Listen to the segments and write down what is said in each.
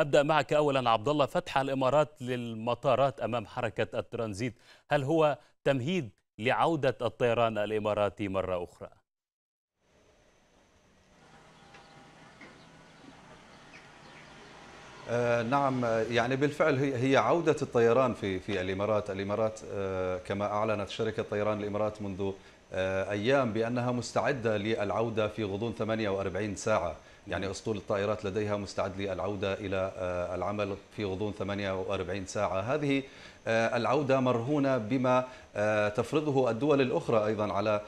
ابدا معك اولا عبد الله فتح الامارات للمطارات امام حركه الترانزيت هل هو تمهيد لعوده الطيران الاماراتي مره اخرى آه نعم يعني بالفعل هي هي عوده الطيران في في الامارات، الامارات آه كما اعلنت شركه طيران الامارات منذ آه ايام بانها مستعده للعوده في غضون 48 ساعه يعني أسطول الطائرات لديها مستعد للعودة إلى آه، العمل في غضون 48 ساعة هذه آه، العودة مرهونة بما آه، تفرضه الدول الأخرى أيضا على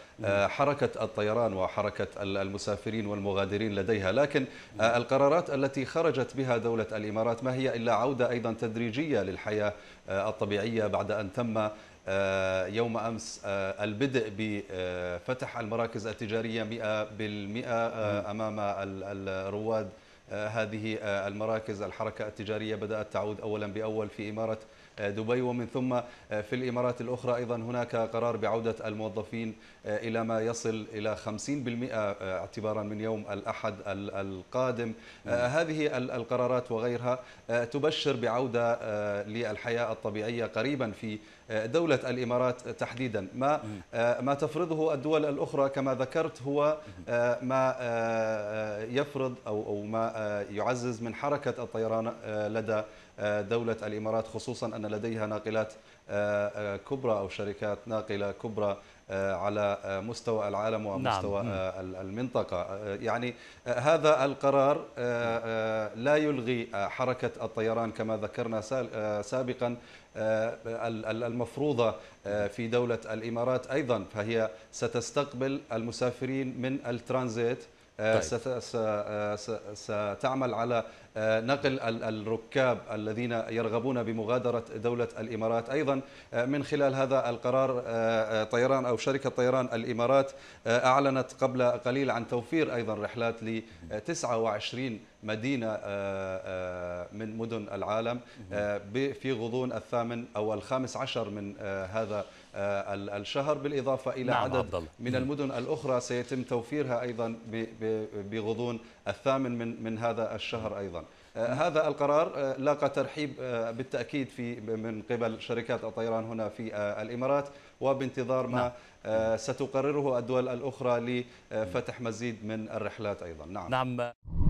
حركة الطيران وحركة المسافرين والمغادرين لديها لكن القرارات التي خرجت بها دولة الإمارات ما هي إلا عودة أيضا تدريجية للحياة الطبيعية بعد أن تم آه، يوم أمس آه، البدء بفتح المراكز التجارية 100% آه، أمام الرواد هذه المراكز الحركة التجارية بدأت تعود أولا بأول في إمارة آه، دبي ومن ثم آه، في الإمارات الأخرى أيضا هناك قرار بعودة الموظفين آه، إلى ما يصل إلى 50% اعتبارا من يوم الأحد القادم نعم. هذه القرارات وغيرها تبشر بعودة للحياة الطبيعية قريبا في دولة الإمارات تحديدا ما نعم. ما تفرضه الدول الأخرى كما ذكرت هو ما يفرض أو ما يعزز من حركة الطيران لدى دولة الإمارات خصوصا أن أن لديها ناقلات آه، آه، كبرى أو شركات ناقلة كبرى آه، على مستوى العالم ومستوى نعم. المنطقة يعني هذا القرار لا يلغي حركة الطيران كما ذكرنا سابقا المفروضة في دولة الإمارات أيضا فهي ستستقبل المسافرين من الترانزيت آه، طيب. آه، ستعمل على آه، نقل الركاب الذين يرغبون بمغادرة دولة الإمارات أيضا من خلال هذا القرار طيران أو شركة طيران الإمارات أعلنت قبل قليل عن توفير أيضا رحلات ل 29 مدينة من مدن العالم في غضون الثامن أو الخامس عشر من هذا آه، الشهر بالإضافة إلى نعم عدد عبدالله. من المدن الأخرى سيتم توفيرها أيضا بغضون الثامن من, من هذا الشهر أيضا آه، هذا القرار آه، لاقى ترحيب بالتأكيد في من قبل شركات الطيران هنا في الإمارات وبانتظار ما نعم. ستقرره الدول الأخرى لفتح مزيد من الرحلات أيضا نعم, نعم.